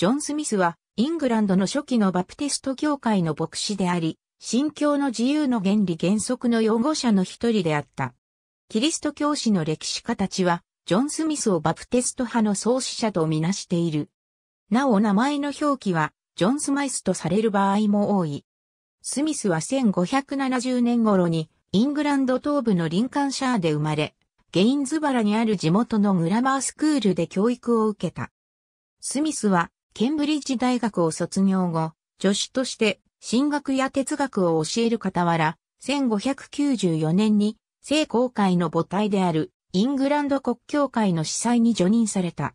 ジョン・スミスは、イングランドの初期のバプティスト教会の牧師であり、信教の自由の原理原則の擁護者の一人であった。キリスト教師の歴史家たちは、ジョン・スミスをバプテスト派の創始者とみなしている。なお名前の表記は、ジョン・スマイスとされる場合も多い。スミスは1570年頃に、イングランド東部のリンカンシャーで生まれ、ゲインズバラにある地元のグラマースクールで教育を受けた。スミスはケンブリッジ大学を卒業後、助手として進学や哲学を教える傍ら、1594年に聖公会の母体であるイングランド国教会の司祭に除任された。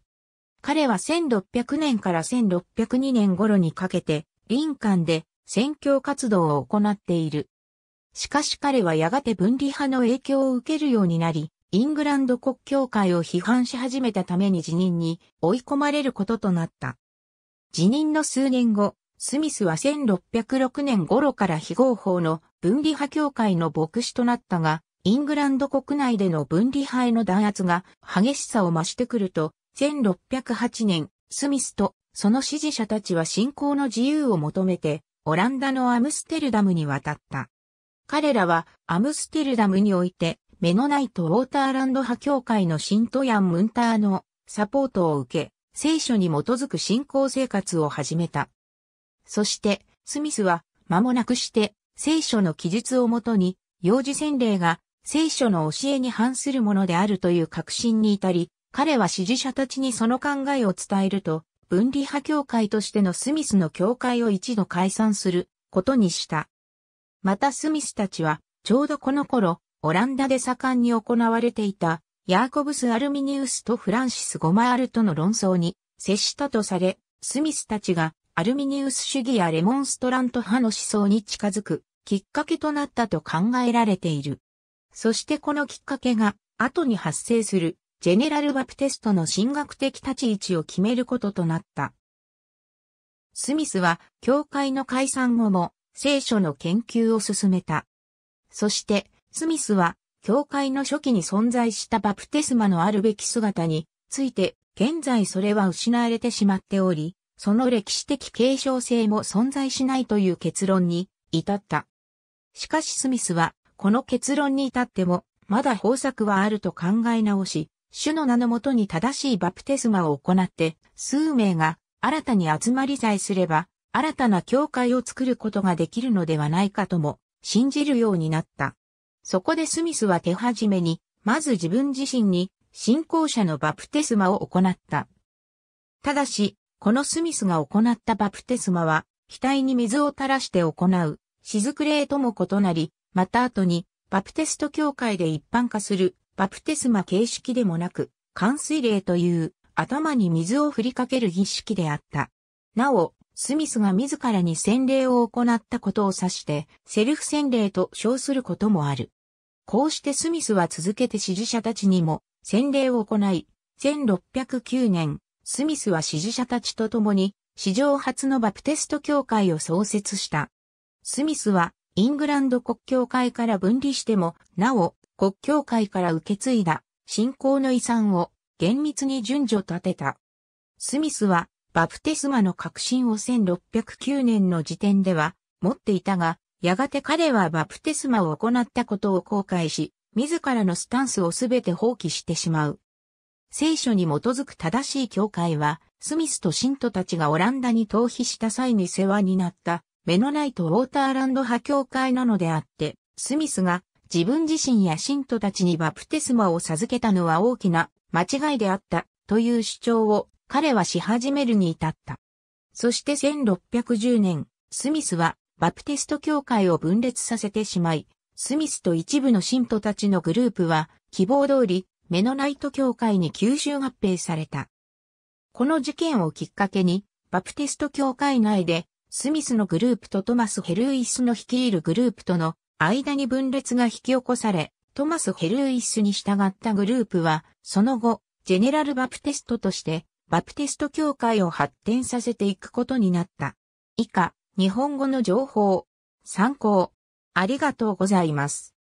彼は1600年から1602年頃にかけて、林間で宣教活動を行っている。しかし彼はやがて分離派の影響を受けるようになり、イングランド国教会を批判し始めたために辞任に追い込まれることとなった。辞任の数年後、スミスは1606年頃から非合法の分離派協会の牧師となったが、イングランド国内での分離派への弾圧が激しさを増してくると、1608年、スミスとその支持者たちは信仰の自由を求めて、オランダのアムステルダムに渡った。彼らはアムステルダムにおいて、メノナイト・ウォーターランド派協会のシントヤン・ムンターのサポートを受け、聖書に基づく信仰生活を始めた。そして、スミスは、間もなくして、聖書の記述をもとに、幼児洗礼が聖書の教えに反するものであるという確信に至り、彼は支持者たちにその考えを伝えると、分離派教会としてのスミスの教会を一度解散することにした。またスミスたちは、ちょうどこの頃、オランダで盛んに行われていたヤーコブス・アルミニウスとフランシス・ゴマールとの論争に接したとされ、スミスたちがアルミニウス主義やレモンストラント派の思想に近づくきっかけとなったと考えられている。そしてこのきっかけが後に発生するジェネラル・バプテストの神学的立ち位置を決めることとなった。スミスは教会の解散後も聖書の研究を進めた。そしてスミスは教会の初期に存在したバプテスマのあるべき姿について、現在それは失われてしまっており、その歴史的継承性も存在しないという結論に至った。しかしスミスは、この結論に至っても、まだ方策はあると考え直し、主の名のもとに正しいバプテスマを行って、数名が新たに集まりさえすれば、新たな教会を作ることができるのではないかとも信じるようになった。そこでスミスは手始めに、まず自分自身に信仰者のバプテスマを行った。ただし、このスミスが行ったバプテスマは、額に水を垂らして行う、雫霊とも異なり、また後に、バプテスト教会で一般化する、バプテスマ形式でもなく、冠水霊という、頭に水を振りかける儀式であった。なお、スミスが自らに洗礼を行ったことを指して、セルフ洗礼と称することもある。こうしてスミスは続けて支持者たちにも洗礼を行い、1609年、スミスは支持者たちと共に、史上初のバプテスト教会を創設した。スミスは、イングランド国教会から分離しても、なお、国教会から受け継いだ、信仰の遺産を厳密に順序立てた。スミスは、バプテスマの革新を1609年の時点では持っていたが、やがて彼はバプテスマを行ったことを後悔し、自らのスタンスをすべて放棄してしまう。聖書に基づく正しい教会は、スミスと信徒たちがオランダに逃避した際に世話になった、メノナイト・ウォーターランド派教会なのであって、スミスが自分自身や信徒たちにバプテスマを授けたのは大きな間違いであったという主張を彼はし始めるに至った。そして1610年、スミスはバプテスト教会を分裂させてしまい、スミスと一部の信徒たちのグループは希望通りメノナイト教会に吸収合併された。この事件をきっかけに、バプテスト教会内でスミスのグループとトマス・ヘルーイスの率いるグループとの間に分裂が引き起こされ、トマス・ヘルーイスに従ったグループは、その後、ジェネラル・バプテストとしてバプテスト教会を発展させていくことになった。以下、日本語の情報、参考、ありがとうございます。